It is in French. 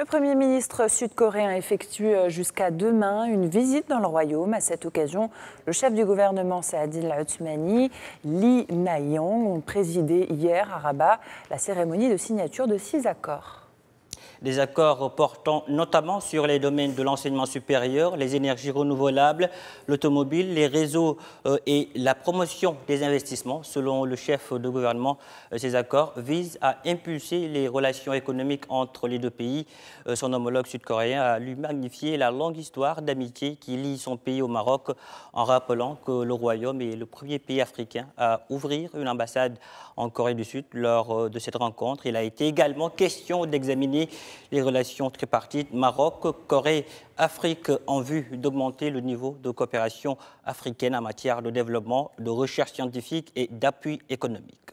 Le Premier ministre sud-coréen effectue euh, jusqu'à demain une visite dans le royaume. À cette occasion, le chef du gouvernement Saadil Othmani, Lee Na-young, ont présidé hier à Rabat la cérémonie de signature de six accords des accords portant notamment sur les domaines de l'enseignement supérieur, les énergies renouvelables, l'automobile, les réseaux euh, et la promotion des investissements. Selon le chef de gouvernement, euh, ces accords visent à impulser les relations économiques entre les deux pays. Euh, son homologue sud-coréen a lui magnifié la longue histoire d'amitié qui lie son pays au Maroc en rappelant que le Royaume est le premier pays africain à ouvrir une ambassade en Corée du Sud. Lors de cette rencontre, il a été également question d'examiner les relations tripartites Maroc, Corée, Afrique en vue d'augmenter le niveau de coopération africaine en matière de développement, de recherche scientifique et d'appui économique.